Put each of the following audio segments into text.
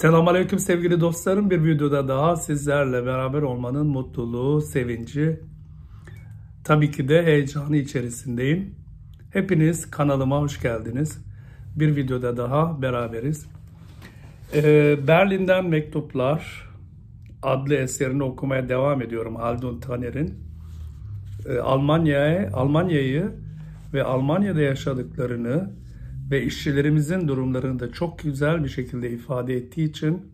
Selamünaleyküm sevgili dostlarım. Bir videoda daha sizlerle beraber olmanın mutluluğu, sevinci, tabii ki de heyecanı içerisindeyim. Hepiniz kanalıma hoş geldiniz. Bir videoda daha beraberiz. Ee, Berlin'den Mektuplar adlı eserini okumaya devam ediyorum Haldun Taner'in. Ee, Almanya'ya, Almanya'yı ve Almanya'da yaşadıklarını ve işçilerimizin durumlarını da çok güzel bir şekilde ifade ettiği için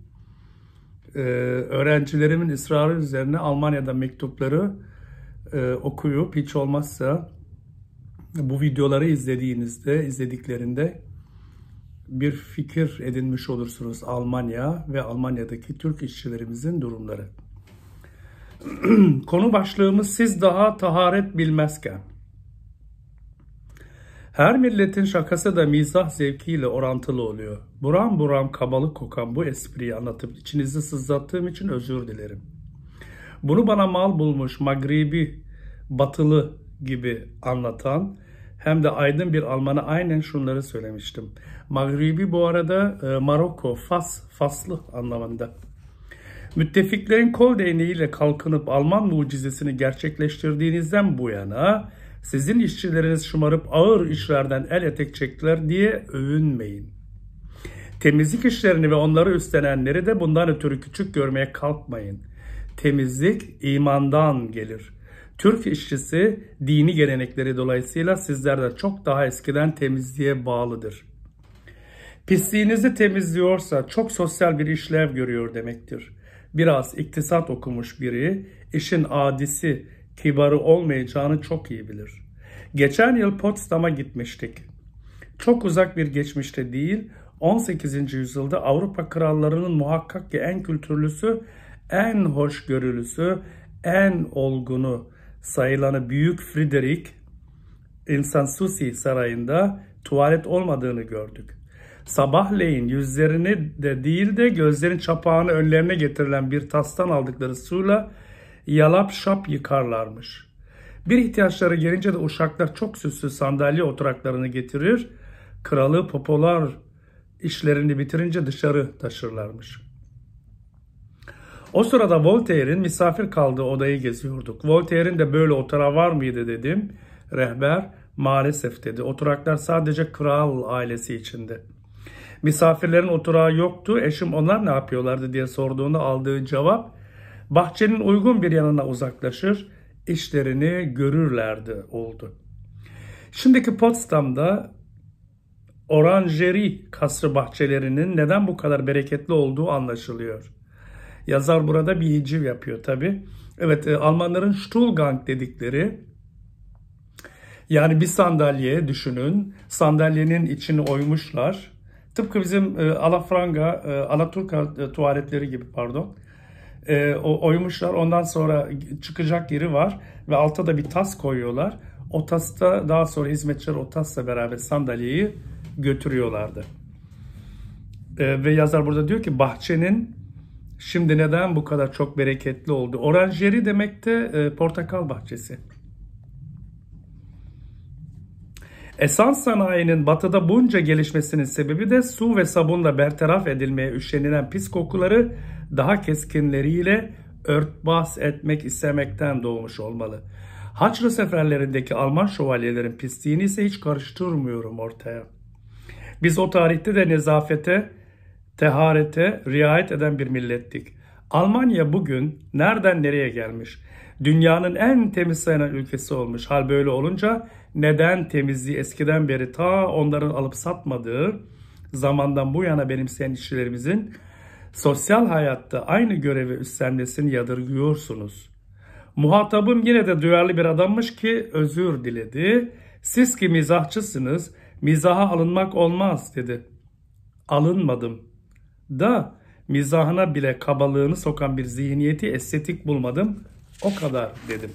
e, öğrencilerimin ısrarı üzerine Almanya'da mektupları e, okuyup hiç olmazsa bu videoları izlediğinizde, izlediklerinde bir fikir edinmiş olursunuz Almanya ve Almanya'daki Türk işçilerimizin durumları. Konu başlığımız siz daha taharet bilmezken. Her milletin şakası da mizah zevkiyle orantılı oluyor. Buram buram kabalık kokan bu espriyi anlatıp içinizi sızlattığım için özür dilerim. Bunu bana mal bulmuş Magribi, Batılı gibi anlatan hem de aydın bir Alman'a aynen şunları söylemiştim. Magribi bu arada e, Maroko, Fas, Faslı anlamında. Müttefiklerin kol değneğiyle kalkınıp Alman mucizesini gerçekleştirdiğinizden bu yana sizin işçileriniz şımarıp ağır işlerden el etek çektiler diye övünmeyin. Temizlik işlerini ve onları üstlenenleri de bundan ötürü küçük görmeye kalkmayın. Temizlik imandan gelir. Türk işçisi dini gelenekleri dolayısıyla sizlerde çok daha eskiden temizliğe bağlıdır. Pisliğinizi temizliyorsa çok sosyal bir işlev görüyor demektir. Biraz iktisat okumuş biri, işin adisi, kibarı olmayacağını çok iyi bilir. Geçen yıl Potsdam'a gitmiştik. Çok uzak bir geçmişte değil, 18. yüzyılda Avrupa krallarının muhakkak ki en kültürlüsü, en hoşgörülüsü, en olgunu sayılanı Büyük Friedrich Insansusi sarayında tuvalet olmadığını gördük. Sabahleyin yüzlerini de değil de gözlerin çapağını önlerine getirilen bir tastan aldıkları suyla yalap şap yıkarlarmış. Bir ihtiyaçları gelince de uşaklar çok süslü sandalye oturaklarını getirir, kralı popolar işlerini bitirince dışarı taşırlarmış. O sırada Voltaire'in misafir kaldığı odayı geziyorduk. Voltaire'in de böyle oturağı var mıydı dedim. Rehber maalesef dedi. Oturaklar sadece kral ailesi içinde. Misafirlerin oturağı yoktu. Eşim onlar ne yapıyorlardı diye sorduğunda aldığı cevap bahçenin uygun bir yanına uzaklaşır, işlerini görürlerdi oldu. Şimdiki Potsdam'da Oranjeri kasrı bahçelerinin neden bu kadar bereketli olduğu anlaşılıyor. Yazar burada bir hiciv yapıyor tabi. Evet e, Almanların Stuhlgang dedikleri yani bir sandalye düşünün. Sandalyenin içini oymuşlar. Tıpkı bizim e, Alafranga, e, Alaturka e, tuvaletleri gibi pardon e, oymuşlar. Ondan sonra çıkacak yeri var ve alta da bir tas koyuyorlar. O tasta daha sonra hizmetçiler o tasla beraber sandalyeyi götürüyorlardı. E, ve yazar burada diyor ki bahçenin şimdi neden bu kadar çok bereketli oldu? Oranjeri demek de e, portakal bahçesi. Esans sanayinin batıda bunca gelişmesinin sebebi de su ve sabunla bertaraf edilmeye üşenilen pis kokuları daha keskinleriyle örtbas etmek istemekten doğmuş olmalı. Haçlı seferlerindeki Alman şövalyelerin pisliğini ise hiç karıştırmıyorum ortaya. Biz o tarihte de nezafete, teharete riayet eden bir millettik. Almanya bugün nereden nereye gelmiş? Dünyanın en temiz sayılan ülkesi olmuş. Hal böyle olunca neden temizliği eskiden beri ta onların alıp satmadığı zamandan bu yana benimseyen işçilerimizin sosyal hayatta aynı görevi üstlenmesini yadırgıyorsunuz. Muhatabım yine de duyarlı bir adammış ki özür diledi. Siz ki mizahçısınız, mizaha alınmak olmaz dedi. Alınmadım. Da mizahına bile kabalığını sokan bir zihniyeti estetik bulmadım. O kadar dedim.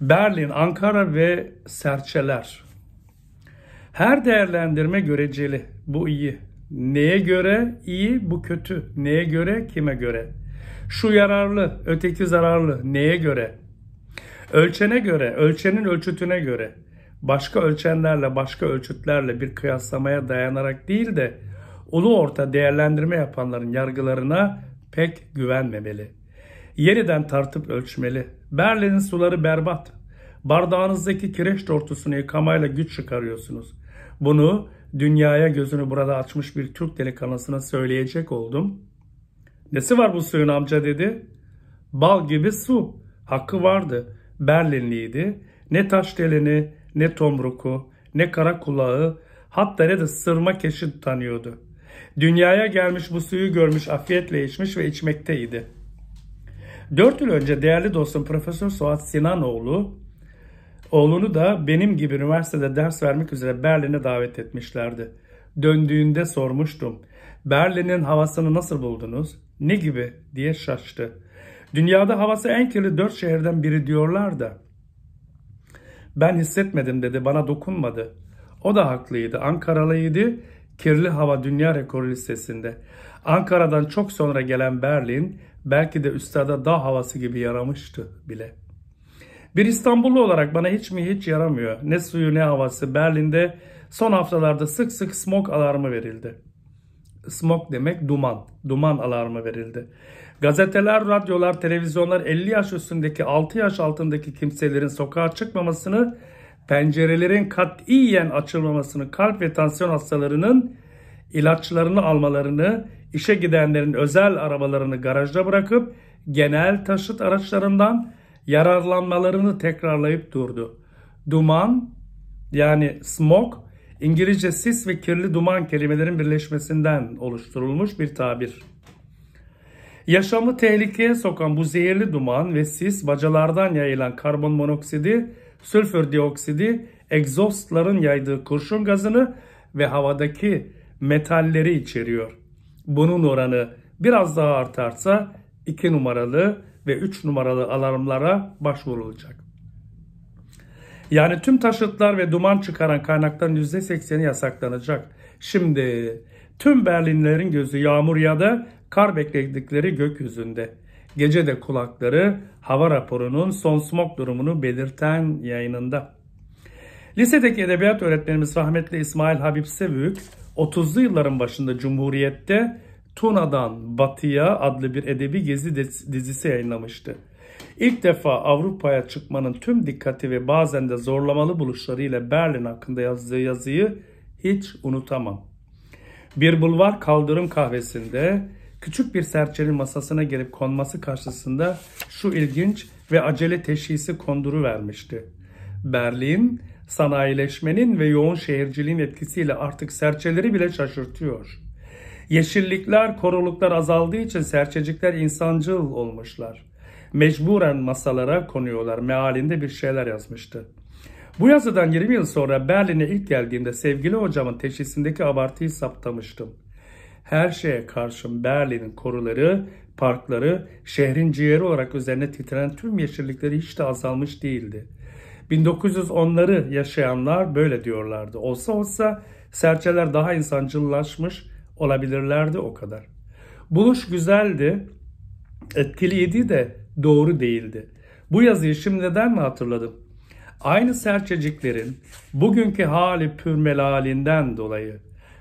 Berlin, Ankara ve serçeler. Her değerlendirme göreceli. Bu iyi. Neye göre iyi, bu kötü. Neye göre, kime göre? Şu yararlı, öteki zararlı. Neye göre? Ölçene göre, ölçenin ölçütüne göre. Başka ölçenlerle, başka ölçütlerle bir kıyaslamaya dayanarak değil de ulu orta değerlendirme yapanların yargılarına pek güvenmemeli. Yeniden tartıp ölçmeli. Berlin'in suları berbat. Bardağınızdaki kireç tortusunu yıkamayla güç çıkarıyorsunuz. Bunu dünyaya gözünü burada açmış bir Türk delikanlısına söyleyecek oldum. Nesi var bu suyun amca dedi. Bal gibi su. Hakkı vardı. Berlinliydi. Ne taş delini, ne tomruku, ne kara kulağı, hatta ne de sırma keşi tanıyordu. Dünyaya gelmiş bu suyu görmüş, afiyetle içmiş ve içmekteydi. Dört yıl önce değerli dostum Profesör Suat Sinanoğlu Oğlunu da benim gibi üniversitede ders vermek üzere Berlin'e davet etmişlerdi. Döndüğünde sormuştum. Berlin'in havasını nasıl buldunuz? Ne gibi diye şaştı. Dünyada havası en kirli dört şehirden biri diyorlar da. Ben hissetmedim dedi bana dokunmadı. O da haklıydı Ankaralıydı kirli hava dünya rekoru listesinde. Ankara'dan çok sonra gelen Berlin belki de üstada dağ havası gibi yaramıştı bile.'' Bir İstanbullu olarak bana hiç mi hiç yaramıyor. Ne suyu ne havası. Berlin'de son haftalarda sık sık smog alarmı verildi. Smog demek duman. Duman alarmı verildi. Gazeteler, radyolar, televizyonlar 50 yaş üstündeki 6 yaş altındaki kimselerin sokağa çıkmamasını, pencerelerin katiyen açılmamasını, kalp ve tansiyon hastalarının ilaçlarını almalarını, işe gidenlerin özel arabalarını garajda bırakıp genel taşıt araçlarından yararlanmalarını tekrarlayıp durdu. Duman yani smog İngilizce sis ve kirli duman kelimelerin birleşmesinden oluşturulmuş bir tabir. Yaşamı tehlikeye sokan bu zehirli duman ve sis bacalardan yayılan karbon monoksidi, sülfür dioksidi, egzostların yaydığı kurşun gazını ve havadaki metalleri içeriyor. Bunun oranı biraz daha artarsa 2 numaralı ve 3 numaralı alarmlara başvurulacak. Yani tüm taşıtlar ve duman çıkaran kaynakların %80'i yasaklanacak. Şimdi tüm Berlinlerin gözü yağmur ya da kar bekledikleri gökyüzünde. Gece de kulakları hava raporunun son smog durumunu belirten yayınında. Lisedeki edebiyat öğretmenimiz rahmetli İsmail Habib Sevük 30'lu yılların başında Cumhuriyet'te Tuna'dan Batı'ya adlı bir edebi gezi dizisi yayınlamıştı. İlk defa Avrupa'ya çıkmanın tüm dikkati ve bazen de zorlamalı buluşlarıyla Berlin hakkında yazdığı yazıyı hiç unutamam. Bir bulvar kaldırım kahvesinde küçük bir serçenin masasına gelip konması karşısında şu ilginç ve acele teşhisi konduru vermişti. Berlin sanayileşmenin ve yoğun şehirciliğin etkisiyle artık serçeleri bile şaşırtıyor.'' Yeşillikler, koruluklar azaldığı için serçecikler insancıl olmuşlar. Mecburen masalara konuyorlar. Mealinde bir şeyler yazmıştı. Bu yazıdan 20 yıl sonra Berlin'e ilk geldiğimde sevgili hocamın teşhisindeki abartıyı saptamıştım. Her şeye karşın Berlin'in koruları, parkları, şehrin ciğeri olarak üzerine titren tüm yeşillikleri hiç de azalmış değildi. 1910'ları yaşayanlar böyle diyorlardı. Olsa olsa serçeler daha insancıllaşmış, olabilirlerdi o kadar. Buluş güzeldi, etkiliydi de doğru değildi. Bu yazıyı şimdiden mi hatırladım? Aynı serçeciklerin bugünkü hali pürmelalinden dolayı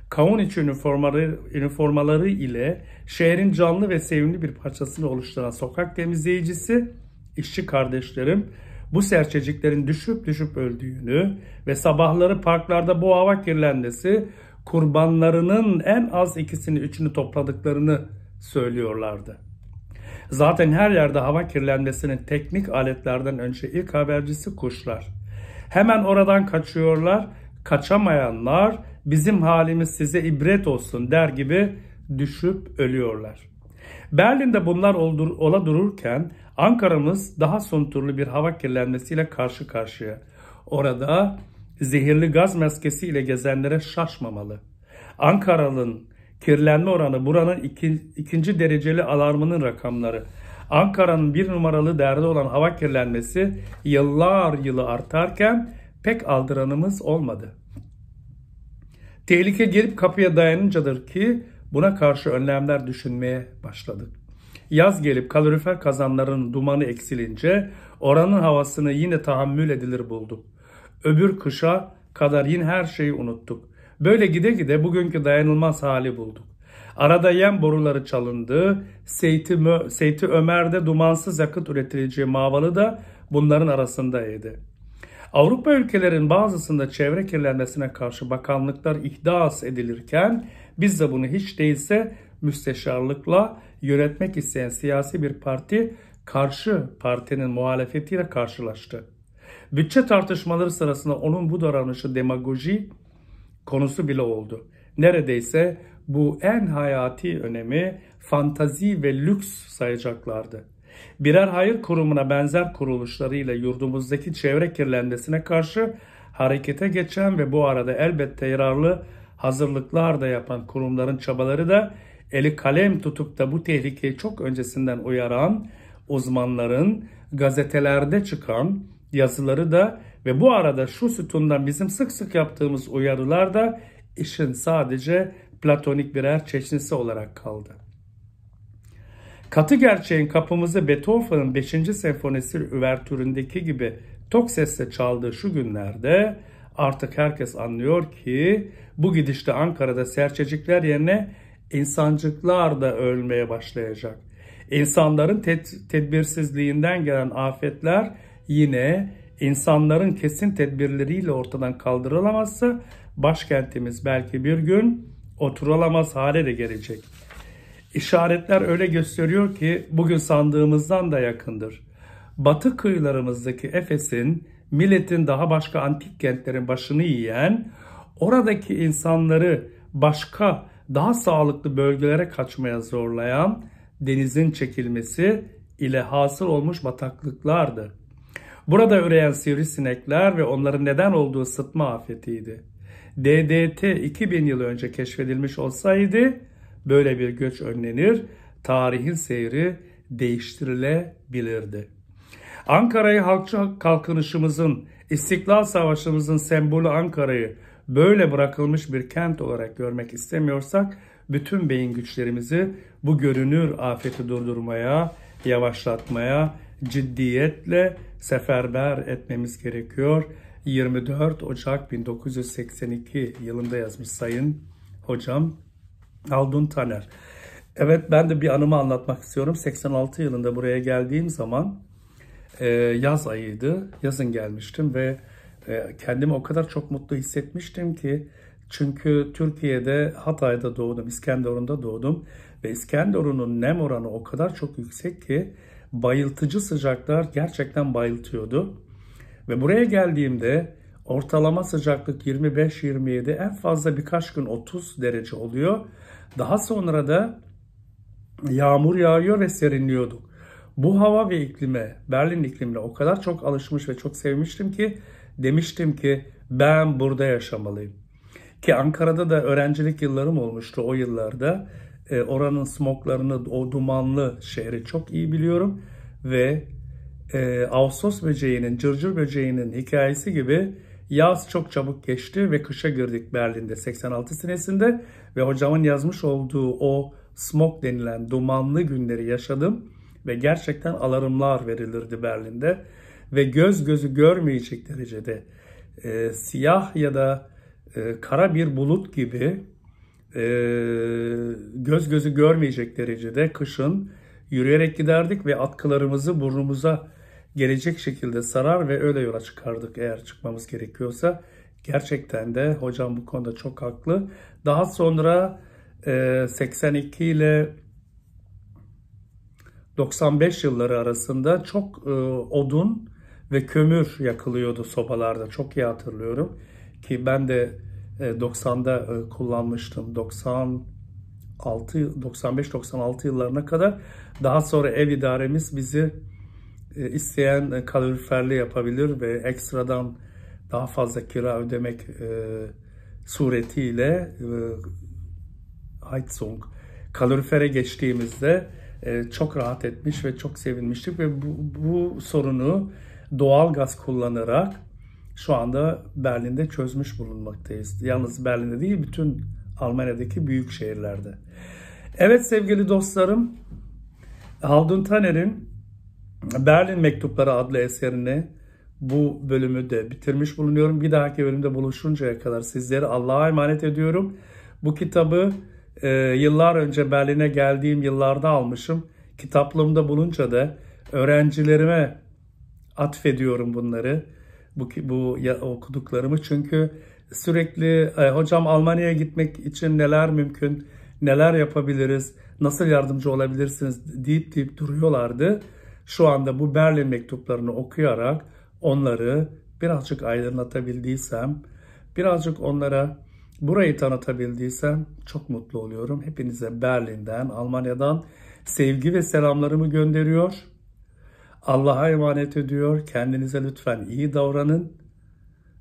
kavun içi üniformaları, üniformaları ile şehrin canlı ve sevimli bir parçasını oluşturan sokak temizleyicisi, işçi kardeşlerim bu serçeciklerin düşüp düşüp öldüğünü ve sabahları parklarda bu hava kirlenmesi kurbanlarının en az ikisini üçünü topladıklarını söylüyorlardı. Zaten her yerde hava kirlenmesinin teknik aletlerden önce ilk habercisi kuşlar. Hemen oradan kaçıyorlar, kaçamayanlar bizim halimiz size ibret olsun der gibi düşüp ölüyorlar. Berlin'de bunlar ola dururken Ankara'mız daha son turlu bir hava kirlenmesiyle karşı karşıya. Orada zehirli gaz maskesi ile gezenlere şaşmamalı. Ankara'nın kirlenme oranı buranın iki, ikinci dereceli alarmının rakamları. Ankara'nın bir numaralı derdi olan hava kirlenmesi yıllar yılı artarken pek aldıranımız olmadı. Tehlike gelip kapıya dayanıncadır ki buna karşı önlemler düşünmeye başladık. Yaz gelip kalorifer kazanların dumanı eksilince oranın havasını yine tahammül edilir bulduk. Öbür kışa kadar yine her şeyi unuttuk. Böyle gide gide bugünkü dayanılmaz hali bulduk. Arada yem boruları çalındı. Seyti, Mö Seyti Ömer'de dumansız yakıt üretileceği mavalı da bunların arasındaydı. Avrupa ülkelerin bazısında çevre kirlenmesine karşı bakanlıklar ihdas edilirken biz de bunu hiç değilse müsteşarlıkla yönetmek isteyen siyasi bir parti karşı partinin muhalefetiyle karşılaştı. Bütçe tartışmaları sırasında onun bu davranışı demagoji konusu bile oldu. Neredeyse bu en hayati önemi fantazi ve lüks sayacaklardı. Birer hayır kurumuna benzer kuruluşlarıyla yurdumuzdaki çevre kirlenmesine karşı harekete geçen ve bu arada elbette yararlı hazırlıklar da yapan kurumların çabaları da eli kalem tutup da bu tehlikeyi çok öncesinden uyaran uzmanların gazetelerde çıkan yazıları da ve bu arada şu sütundan bizim sık sık yaptığımız uyarılar da işin sadece platonik birer çeşnisi olarak kaldı. Katı gerçeğin kapımızı Beethoven'ın 5. senfonisi üvertüründeki gibi tok sesle çaldığı şu günlerde artık herkes anlıyor ki bu gidişte Ankara'da serçecikler yerine insancıklar da ölmeye başlayacak. İnsanların ted- tedbirsizliğinden gelen afetler yine insanların kesin tedbirleriyle ortadan kaldırılamazsa başkentimiz belki bir gün oturulamaz hale de gelecek. İşaretler öyle gösteriyor ki bugün sandığımızdan da yakındır. Batı kıyılarımızdaki Efes'in milletin daha başka antik kentlerin başını yiyen, oradaki insanları başka daha sağlıklı bölgelere kaçmaya zorlayan denizin çekilmesi ile hasıl olmuş bataklıklardı. Burada üreyen sivrisinekler ve onların neden olduğu sıtma afetiydi. DDT 2000 yıl önce keşfedilmiş olsaydı böyle bir göç önlenir, tarihin seyri değiştirilebilirdi. Ankara'yı halkçı kalkınışımızın, İstiklal Savaşımızın sembolü Ankara'yı böyle bırakılmış bir kent olarak görmek istemiyorsak bütün beyin güçlerimizi bu görünür afeti durdurmaya, yavaşlatmaya ciddiyetle seferber etmemiz gerekiyor. 24 Ocak 1982 yılında yazmış sayın hocam Aldun Taner. Evet ben de bir anımı anlatmak istiyorum. 86 yılında buraya geldiğim zaman e, yaz ayıydı. Yazın gelmiştim ve e, kendimi o kadar çok mutlu hissetmiştim ki çünkü Türkiye'de Hatay'da doğdum, İskenderun'da doğdum ve İskenderun'un nem oranı o kadar çok yüksek ki bayıltıcı sıcaklar gerçekten bayıltıyordu. Ve buraya geldiğimde ortalama sıcaklık 25-27 en fazla birkaç gün 30 derece oluyor. Daha sonra da yağmur yağıyor ve serinliyorduk. Bu hava ve iklime, Berlin iklimine o kadar çok alışmış ve çok sevmiştim ki demiştim ki ben burada yaşamalıyım. Ki Ankara'da da öğrencilik yıllarım olmuştu o yıllarda e, oranın smoklarını, o dumanlı şehri çok iyi biliyorum. Ve e, Ağustos böceğinin, cırcır böceğinin hikayesi gibi yaz çok çabuk geçti ve kışa girdik Berlin'de 86 senesinde. Ve hocamın yazmış olduğu o smok denilen dumanlı günleri yaşadım. Ve gerçekten alarmlar verilirdi Berlin'de. Ve göz gözü görmeyecek derecede e, siyah ya da e, kara bir bulut gibi e, göz gözü görmeyecek derecede kışın yürüyerek giderdik ve atkılarımızı burnumuza gelecek şekilde sarar ve öyle yola çıkardık eğer çıkmamız gerekiyorsa. Gerçekten de hocam bu konuda çok haklı. Daha sonra e, 82 ile 95 yılları arasında çok e, odun ve kömür yakılıyordu sobalarda. Çok iyi hatırlıyorum ki ben de 90'da e, e, kullanmıştım. 96 95-96 yıllarına kadar. Daha sonra ev idaremiz bizi e, isteyen kaloriferli yapabilir ve ekstradan daha fazla kira ödemek suretiyle Heizung kalorifere geçtiğimizde çok rahat etmiş ve çok sevinmiştik ve bu, bu sorunu doğal gaz kullanarak şu anda Berlin'de çözmüş bulunmaktayız. Yalnız Berlin'de değil bütün Almanya'daki büyük şehirlerde. Evet sevgili dostlarım Haldun Taner'in Berlin Mektupları adlı eserini bu bölümü de bitirmiş bulunuyorum. Bir dahaki bölümde buluşuncaya kadar sizleri Allah'a emanet ediyorum. Bu kitabı e, yıllar önce Berlin'e geldiğim yıllarda almışım. Kitaplığımda bulunca da öğrencilerime atfediyorum bunları bu, bu ya, okuduklarımı çünkü sürekli e, hocam Almanya'ya gitmek için neler mümkün, neler yapabiliriz, nasıl yardımcı olabilirsiniz deyip deyip duruyorlardı. Şu anda bu Berlin mektuplarını okuyarak onları birazcık aydınlatabildiysem, birazcık onlara burayı tanıtabildiysem çok mutlu oluyorum. Hepinize Berlin'den, Almanya'dan sevgi ve selamlarımı gönderiyor. Allah'a emanet ediyor. Kendinize lütfen iyi davranın.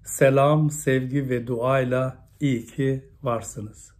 Selam, sevgi ve duayla iyi ki varsınız.